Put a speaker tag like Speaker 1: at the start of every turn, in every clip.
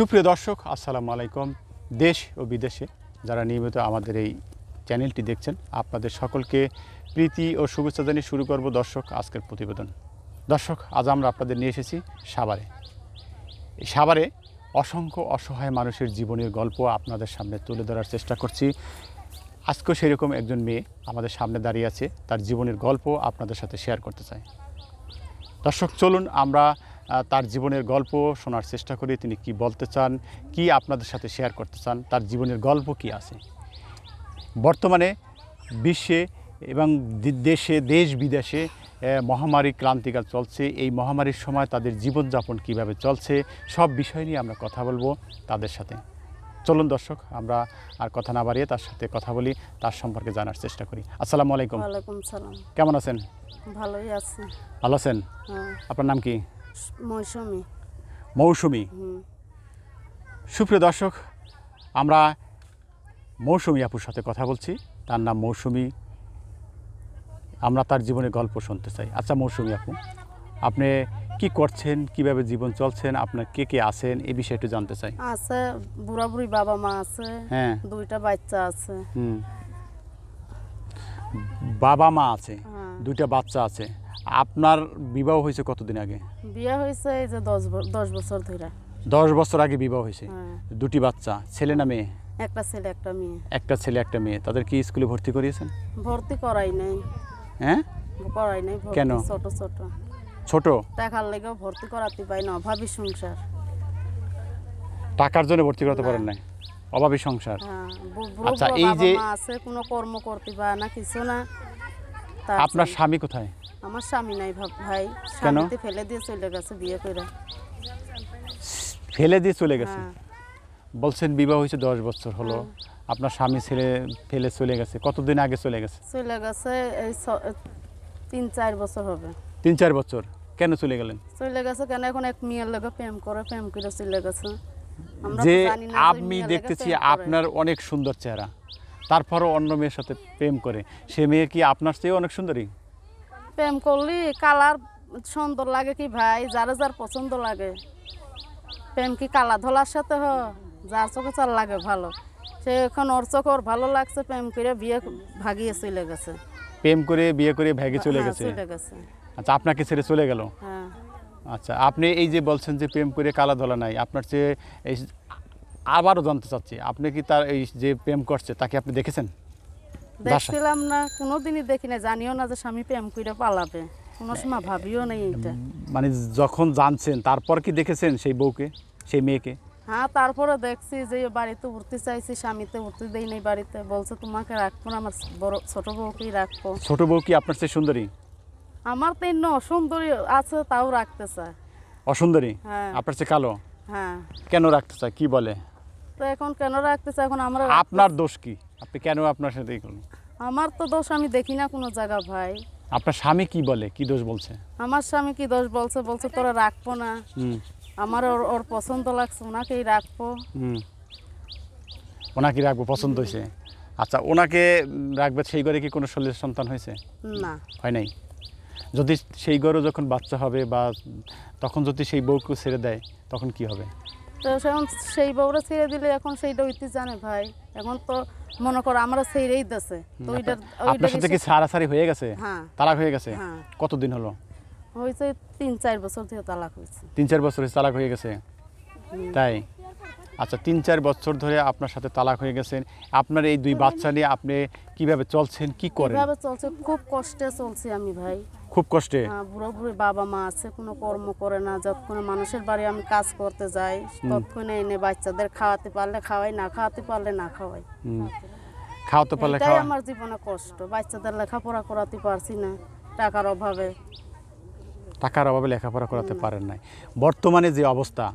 Speaker 1: সুপ্রিয় দর্শক আসসালামু আলাইকুম দেশ ও বিদেশে যারা নিয়মিত আমাদের এই চ্যানেলটি দেখছেন আপনাদের সকলকে প্রীতি ও শুভেচ্ছা জানিয়ে শুরু করব দর্শক আজকের প্রতিবেদন দর্শক আজ আমরা আপনাদের নিয়ে এসেছি সাভারে এই সাভারে অসংখ্য অসহায় মানুষের জীবনের গল্প আপনাদের সামনে তুলে ধরার চেষ্টা করছি আজকেও সেরকম একজন মেয়ে আমাদের সামনে দাঁড়িয়ে আছে তার জীবনের গল্প আপনাদের সাথে শেয়ার করতে চাই দর্শক চলুন আমরা তার জীবনের গল্প শোনার চেষ্টা করি তিনি কি বলতে চান কি আপনাদের সাথে শেয়ার করতে চান তার জীবনের গল্প কি আছে বর্তমানে বিশ্বে এবং দেশে দেশ বিদেশে মহামারী ক্রান্তিকাল চলছে এই মহামারীর সময় তাদের জীবনযাপন কিভাবে চলছে সব বিষয় নিয়ে আমরা কথা বলবো তাদের সাথে চলুন দর্শক আমরা আর কথা না বাড়িয়ে তার সাথে কথা বলি তার সম্পর্কে জানার চেষ্টা করি আসসালামু আলাইকুম সালাম কেমন আছেন
Speaker 2: ভালোই আছি ভালো আছেন হ্যাঁ। আপনার নাম কি মৌসুমি
Speaker 1: মৌসুমি সুপ্রিয় দর্শক আমরা মৌসুমি আপুর সাথে কথা বলছি তার নাম মৌসুমি আমরা তার জীবনের গল্প শুনতে চাই আচ্ছা মৌসুমি আপু আপনি কি করছেন কিভাবে জীবন চলছেন আপনার কে কে আছেন এই বিষয়ে একটু জানতে চাই
Speaker 2: আছে বুড়া বুড়ি বাবা মা আছে হ্যাঁ দুইটা বাচ্চা আছে
Speaker 1: হুম বাবা মা আছে হ্যাঁ। দুইটা বাচ্চা আছে আপনার বিবাহ হয়েছে কতদিন আগে
Speaker 2: বিয়ে হয়েছে এই যে দশ দশ বছর ধরে
Speaker 1: দশ বছর আগে বিবাহ হয়েছে হ্যাঁ। দুটি বাচ্চা ছেলে না মেয়ে
Speaker 2: একটা ছেলে একটা মেয়ে
Speaker 1: একটা ছেলে একটা মেয়ে তাদের কি স্কুলে ভর্তি করিয়েছেন
Speaker 2: ভর্তি করাই নাই হ্যাঁ করাই নাই কেন? ছোট ছোট ছোট টাকার লেগে ভর্তি করাতে পাই না অভাবী সংসার
Speaker 1: টাকার জন্য ভর্তি করাতে পারেন না অভাবী সংসার হ্যাঁ,
Speaker 2: আচ্ছা, এই যে- আছে কোনো কর্ম করতে পারে না কিছু না তা আপনার স্বামী কোথায় আমার স্বামী নাই ভাই স্বামীতে ফেলে দিয়ে চলে গেছে বিয়ে করে
Speaker 1: ফেলে দিয়ে চলে গেছে হ্যাঁ। বলছেন বিবাহ হয়েছে দশ বছর হলো হ্যাঁ। আপনার স্বামী ছেলে ফেলে চলে গেছে কতদিন আগে চলে গেছে
Speaker 2: চলে গেছে এই তিন চার বছর হবে
Speaker 1: তিন চার বছর কেন চলে গেলেন
Speaker 2: চলে গেছে কেন এখন এক মেয়ের লোক প্রেম করে প্রেম করে চলে গেছে যে আমি দেখতেছি আপনার
Speaker 1: অনেক সুন্দর চেহারা তারপরও অন্য মেয়ের সাথে প্রেম করে সে মেয়ে কি আপনার চেয়েও অনেক সুন্দরী
Speaker 2: প্রেম করলি কালার সুন্দর লাগে কি ভাই যার যার পছন্দ লাগে প্রেম কি কালা ধলার সাথে হ যার চোখে চার লাগে ভালো সে এখন ওর চোখ ওর ভালো লাগছে প্রেম করে বিয়ে ভাগিয়ে চলে গেছে
Speaker 1: প্রেম করে বিয়ে করে ভাগে হ্যাঁ, চলে গেছে আচ্ছা আপনাকে ছেড়ে চলে গেল হ্যাঁ। আচ্ছা আপনি এই যে বলছেন যে প্রেম করে কালা ধলা নাই আপনার চেয়ে আবারও জানতে চাচ্ছি আপনি কি তার এই যে প্রেম করছে তাকে আপনি দেখেছেন
Speaker 2: দেখছিলাম না কোনোদিনই দেখি না জানিও না যে স্বামী প্রেম কইরা পালাবে কোনো সময় ভাবিও নেই এটা
Speaker 1: মানে যখন জানছেন তারপর কি দেখেছেন সেই বউকে সেই মেয়েকে
Speaker 2: হ্যাঁ তারপরে দেখছি যে বাড়িতে উঠতে চাইছি স্বামীতে উঠতে দেই নাই বাড়িতে বলছে তোমাকে রাখবো না আমার বড় ছোট বউকেই রাখবো ছোট
Speaker 1: বউ কি আপনার চেয়ে সুন্দরী
Speaker 2: আমার তো অন্য অসুন্দরী আছে তাও রাখতে চায়
Speaker 1: অসুন্দরী হ্যাঁ আপনার চেয়ে কালো হ্যাঁ কেন রাখতে চায় কি বলে
Speaker 2: তো এখন কেন রাখতে চায় এখন আমরা আপনার
Speaker 1: দোষ কি আপনি কেন আপনার সাথে
Speaker 2: আমার তো দোষ আমি দেখি না কোনো জায়গা ভাই
Speaker 1: আপনার স্বামী কি বলে কি দোষ বলছে
Speaker 2: আমার স্বামী কি দোষ বলছে বলছে তোরা রাখবো না আমার ওর ওর পছন্দ লাগছে ওনাকেই রাখবো
Speaker 1: ওনাকে রাখবো পছন্দ হয়েছে আচ্ছা ওনাকে রাখবে সেই ঘরে কি কোনো শরীর সন্তান হয়েছে না হয় নাই যদি সেই ঘরে যখন বাচ্চা হবে বা তখন যদি সেই বউকে ছেড়ে দেয় তখন কি হবে
Speaker 2: তো এখন সেই বউরা ছেড়ে দিলে এখন সেইটা হইতে জানে ভাই এখন তো মনে করো আমরা ছেড়েই দিছে তো ওইটার আপনার সাথে কি সারাসারি
Speaker 1: হয়ে গেছে হ্যাঁ তালাক হয়ে গেছে হ্যাঁ কতদিন হলো
Speaker 2: হয়েছে তিন চার বছর ধরে তালাক হয়েছে
Speaker 1: তিন চার বছর তালাক হয়ে গেছে তাই আচ্ছা তিন চার বছর ধরে আপনার সাথে তালাক হয়ে গেছেন আপনার এই দুই বাচ্চা নিয়ে আপনি কিভাবে চলছেন কি করেন কিভাবে
Speaker 2: চলছে খুব কষ্টে চলছি আমি ভাই খুব কষ্টে বুড়ো হ্যাঁ, বুড়ি বাবা মা আছে কোনো কর্ম করে না যতক্ষণে মানুষের বাড়ি আমি কাজ করতে যাই ততক্ষণে এনে বাচ্চাদের খাওয়াতে পারলে খাওয়াই না খাওয়াতে পারলে না খাওয়াই
Speaker 1: খাওয়াতে পারলে খাওয়াই
Speaker 2: আমার জীবনে কষ্ট বাচ্চাদের লেখাপড়া করাতে পারছি না টাকার অভাবে
Speaker 1: টাকার অভাবে লেখাপড়া করাতে পারেন নাই বর্তমানে যে অবস্থা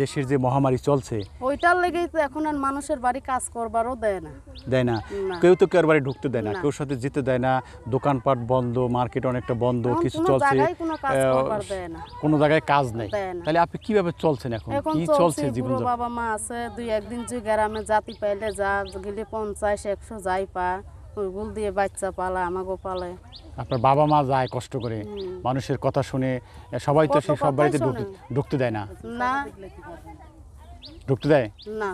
Speaker 1: দেশের যে মহামারী চলছে
Speaker 2: ওইটার লেগেই তো এখন আর মানুষের বাড়ি কাজ করবারও দেয় না
Speaker 1: দেয় না কেউ তো কেউ বাড়ি ঢুকতে দেয় না কেউ সাথে যেতে দেয় না দোকানপাট বন্ধ মার্কেট অনেকটা বন্ধ কিছু চলছে কোনো জায়গায় কাজ নেই তাহলে আপনি কিভাবে চলছেন এখন কি চলছে জীবন বাবা
Speaker 2: মা আছে দুই একদিন যে গ্রামে জাতি পাইলে যা গেলে পঞ্চাশ একশো যাই পা গুল দিয়ে বাচ্চা
Speaker 1: আপনার বাবা মা যায় কষ্ট করে মানুষের কথা শুনে সবাই তো সব বাড়িতে ঢুকতে দেয় না না ঢুকতে দেয় না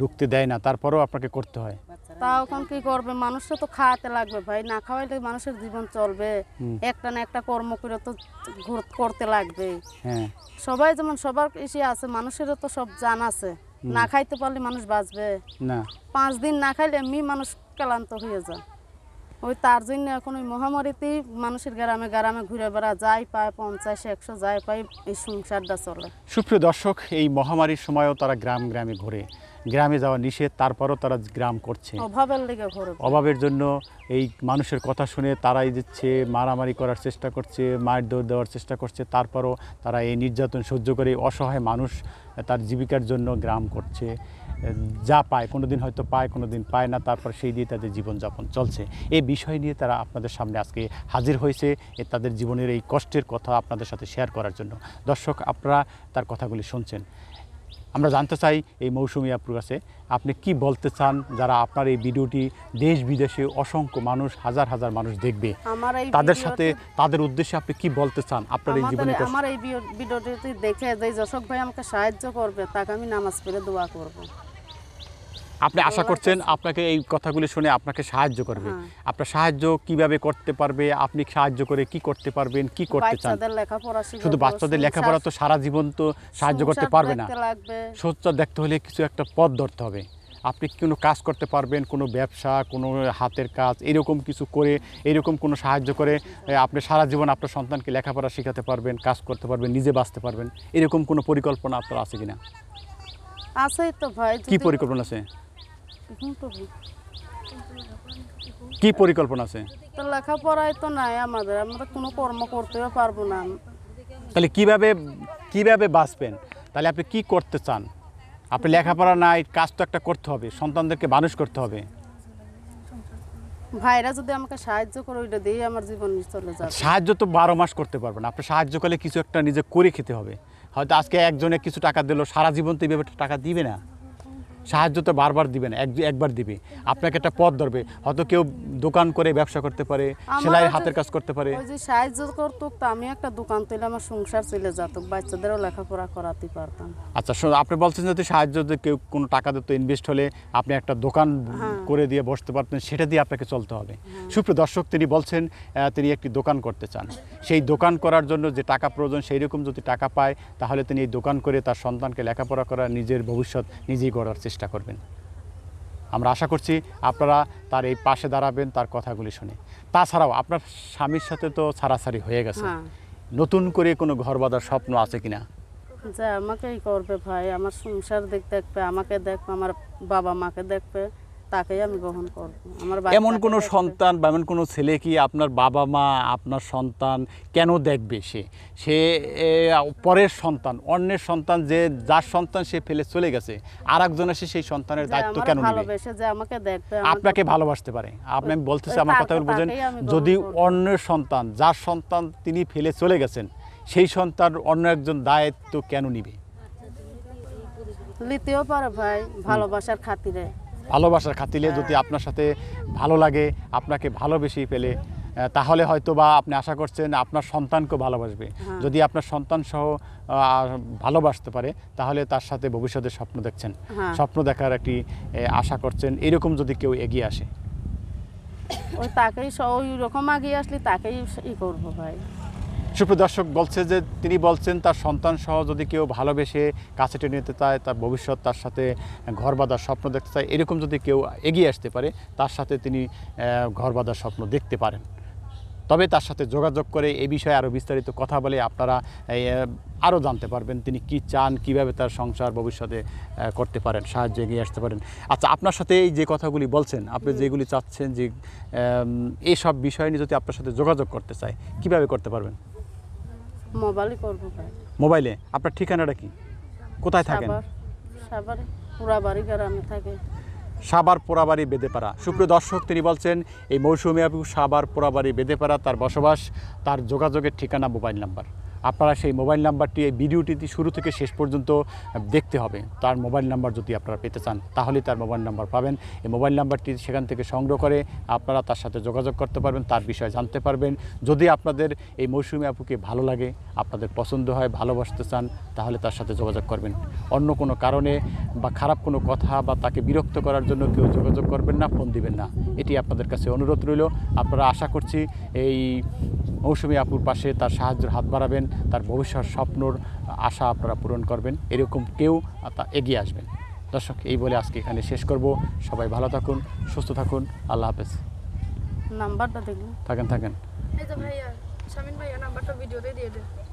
Speaker 1: ঢুকতে দেয় না তারপরেও আপনাকে করতে হয়
Speaker 2: তা এখন কি করবে মানুষকে তো খাওয়াতে লাগবে ভাই না খাওয়াইলে মানুষের জীবন চলবে একটা না একটা কর্ম করে তো করতে লাগবে হ্যাঁ। সবাই যেমন সবার ইসে আছে মানুষেরও তো সব জান আছে না খাইতে পারলে মানুষ বাঁচবে না পাঁচ দিন না খাইলে এমনি মানুষ ক্লান্ত হয়ে যায় ওই তার জন্য এখন ওই মহামারীতেই মানুষের গ্রামে গ্রামে ঘুরে বেড়া যায় পায় পঞ্চাশ একশো যায় পায় এই সংসারটা চলে
Speaker 1: সুপ্রিয় দর্শক এই মহামারীর সময়ও তারা গ্রাম গ্রামে ঘুরে গ্রামে যাওয়া নিষেধ তারপরও তারা গ্রাম করছে অভাবের জন্য এই মানুষের কথা শুনে তারাই দিচ্ছে মারামারি করার চেষ্টা করছে মায়ের দৌড় দেওয়ার চেষ্টা করছে তারপরও তারা এই নির্যাতন সহ্য করে অসহায় মানুষ তার জীবিকার জন্য গ্রাম করছে যা পায় কোনো দিন হয়তো পায় কোনো দিন পায় না তারপর সেই দিয়ে তাদের জীবনযাপন চলছে এই বিষয় নিয়ে তারা আপনাদের সামনে আজকে হাজির হয়েছে তাদের জীবনের এই কষ্টের কথা আপনাদের সাথে শেয়ার করার জন্য দর্শক আপনারা তার কথাগুলি শুনছেন আমরা জানতে চাই এই মৌসুমি অ্যাপ কাছে আপনি কি বলতে চান যারা আপনার এই ভিডিওটি দেশ বিদেশে অসংখ্য মানুষ হাজার হাজার মানুষ দেখবে তাদের সাথে তাদের উদ্দেশ্যে আপনি কি বলতে চান আপনার এই জীবনে আমার
Speaker 2: এই ভিডিওটি দেখে যে যশোক ভাই আমাকে সাহায্য করবে তাকে আমি নামাজ পড়ে দোয়া করবো
Speaker 1: আপনি হ্যাঁ, আশা করছেন আপনাকে এই কথাগুলি শুনে আপনাকে সাহায্য করবে হ্যাঁ। আপনার সাহায্য কিভাবে করতে পারবে আপনি সাহায্য করে কি করতে পারবেন কি করতে চান
Speaker 2: শুধু বাচ্চাদের লেখাপড়া তো
Speaker 1: সারা জীবন তো সাহায্য করতে পারবে না সোচ্চার দেখতে হলে কিছু একটা পথ ধরতে হবে আপনি কোনো কাজ করতে পারবেন কোনো ব্যবসা কোনো হাতের কাজ এরকম কিছু করে এরকম কোনো সাহায্য করে আপনি সারা জীবন আপনার সন্তানকে লেখাপড়া শেখাতে পারবেন কাজ করতে পারবেন নিজে বাঁচতে পারবেন এরকম কোনো পরিকল্পনা আপনার আছে কিনা
Speaker 2: আছে তো ভাই কি পরিকল্পনা আছে কি
Speaker 1: পরিকল্পনা আছে
Speaker 2: তো লেখাপড়ায় তো নাই আমাদের আমরা কোনো কর্ম করতেও পারবো না
Speaker 1: তাহলে কিভাবে কিভাবে বাঁচবেন তাহলে আপনি কি করতে চান আপনি লেখাপড়া নাই কাজ তো একটা করতে হবে সন্তানদেরকে মানুষ করতে হবে
Speaker 2: ভাইরা যদি আমাকে সাহায্য করে ওইটা দিয়ে আমার জীবন চলে যাবে আচ্ছা,
Speaker 1: সাহায্য তো বারো মাস করতে না আপনি সাহায্য করলে কিছু একটা নিজে করে খেতে হবে হয়তো আজকে একজনে কিছু টাকা দিল সারা জীবন তো এইভাবে টাকা দিবে না সাহায্য তো বারবার দিবে না এক একবার দিবে আপনাকে একটা পথ ধরবে হয়তো কেউ দোকান করে ব্যবসা করতে পারে সেলাই হাতের কাজ করতে পারে ওই
Speaker 2: যে সাহায্য করতো তো আমি একটা দোকান তুলে আমার সংসার চলে যেত বাচ্চাদেরও লেখাপড়া করাতে পারতাম
Speaker 1: আচ্ছা আপনি বলছেন যদি সাহায্য যদি কেউ কোনো টাকা দিত ইনভেস্ট হলে আপনি একটা দোকান হ্যাঁ। করে দিয়ে বসতে পারতেন সেটা দিয়ে আপনাকে চলতে হবে হ্যাঁ। সুপ্রিয় দর্শক তিনি বলছেন তিনি একটি দোকান করতে চান সেই দোকান করার জন্য যে টাকা প্রয়োজন সেই রকম যদি টাকা পায় তাহলে তিনি এই দোকান করে তার সন্তানকে লেখাপড়া করা নিজের ভবিষ্যৎ নিজেই গড়ার চেষ্টা চেষ্টা করবেন আমরা আশা করছি আপনারা তার এই পাশে দাঁড়াবেন তার কথাগুলি শুনে তাছাড়াও আপনার স্বামীর সাথে তো ছাড়াছাড়ি হয়ে গেছে হ্যাঁ। নতুন করে কোনো ঘর বাঁধার স্বপ্ন আছে কিনা
Speaker 2: যে আমাকেই করবে ভাই আমার সংসার দেখতে দেখবে আমাকে দেখবে আমার বাবা মাকে দেখবে তাকেই আমি গ্রহণ করব আমার এমন কোনো
Speaker 1: সন্তান বা এমন কোনো ছেলে কি আপনার বাবা মা আপনার সন্তান কেন দেখবে সে সে পরের সন্তান অন্যের সন্তান যে যার সন্তান সে ফেলে চলে গেছে আর একজন এসে সেই সন্তানের দায়িত্ব কেন নেবে আপনাকে ভালোবাসতে পারে আপনি আমি বলতেছি আমার কথাগুলো বোঝেন যদি অন্যের সন্তান যার সন্তান তিনি ফেলে চলে গেছেন সেই সন্তান অন্য একজন দায়িত্ব কেন নিবে
Speaker 2: লিতেও পারে ভাই ভালোবাসার খাতিরে
Speaker 1: ভালোবাসার খাতিলে যদি হ্যাঁ। আপনার সাথে ভালো লাগে আপনাকে ভালোবেসে পেলে তাহলে হয়তো বা আপনি আশা করছেন আপনার সন্তানকে ভালোবাসবে হ্যাঁ। যদি আপনার সন্তান সহ ভালোবাসতে পারে তাহলে তার সাথে ভবিষ্যতে স্বপ্ন দেখছেন হ্যাঁ। স্বপ্ন দেখার একটি আশা করছেন এরকম যদি কেউ এগিয়ে আসে
Speaker 2: ওই তাকেই ওই রকম এগিয়ে আসলে তাকেই ই করবো ভাই
Speaker 1: সুপ্রদর্শক দর্শক বলছে যে তিনি বলছেন তার সন্তান সহ যদি কেউ ভালোবেসে কাছে টেনে নিতে চায় তার ভবিষ্যৎ তার সাথে ঘর বাঁধার স্বপ্ন দেখতে চায় এরকম যদি কেউ এগিয়ে আসতে পারে তার সাথে তিনি ঘর বাঁধার স্বপ্ন দেখতে পারেন তবে তার সাথে যোগাযোগ করে এই বিষয়ে আরও বিস্তারিত কথা বলে আপনারা আরও জানতে পারবেন তিনি কি চান কিভাবে তার সংসার ভবিষ্যতে করতে পারেন সাহায্য এগিয়ে আসতে পারেন আচ্ছা আপনার সাথে এই যে কথাগুলি বলছেন আপনি যেগুলি চাচ্ছেন যে এইসব বিষয় নিয়ে যদি আপনার সাথে যোগাযোগ করতে চায় কিভাবে করতে পারবেন করব মোবাইলে আপনার ঠিকানাটা কি কোথায় থাকেন
Speaker 2: সাভারে পুরাবাড়ি গ্রামে থাকে
Speaker 1: সাবার পোড়াবাড়ি বেদেপাড়া সুপ্রিয় দর্শক তিনি বলছেন এই মৌসুমী আবু সাবার পোড়াবাড়ি বেদেপাড়া তার বসবাস তার যোগাযোগের ঠিকানা মোবাইল নাম্বার আপনারা সেই মোবাইল নাম্বারটি এই ভিডিওটিতে শুরু থেকে শেষ পর্যন্ত দেখতে হবে তার মোবাইল নাম্বার যদি আপনারা পেতে চান তাহলে তার মোবাইল নাম্বার পাবেন এই মোবাইল নাম্বারটি সেখান থেকে সংগ্রহ করে আপনারা তার সাথে যোগাযোগ করতে পারবেন তার বিষয়ে জানতে পারবেন যদি আপনাদের এই মৌসুমি আপুকে ভালো লাগে আপনাদের পছন্দ হয় ভালোবাসতে চান তাহলে তার সাথে যোগাযোগ করবেন অন্য কোনো কারণে বা খারাপ কোনো কথা বা তাকে বিরক্ত করার জন্য কেউ যোগাযোগ করবেন না ফোন দিবেন না এটি আপনাদের কাছে অনুরোধ রইল আপনারা আশা করছি এই মৌসুমি আপুর পাশে তার সাহায্যের হাত বাড়াবেন তার ভবিষ্যৎ স্বপ্নর আশা আপনারা পূরণ করবেন এরকম কেউ তা এগিয়ে আসবেন দর্শক এই বলে আজকে এখানে শেষ করব সবাই ভালো থাকুন সুস্থ থাকুন আল্লাহ হাফেজ
Speaker 2: নাম্বারটা দেখুন থাকেন থাকেন ভাইয়া ভিডিওতে দিয়ে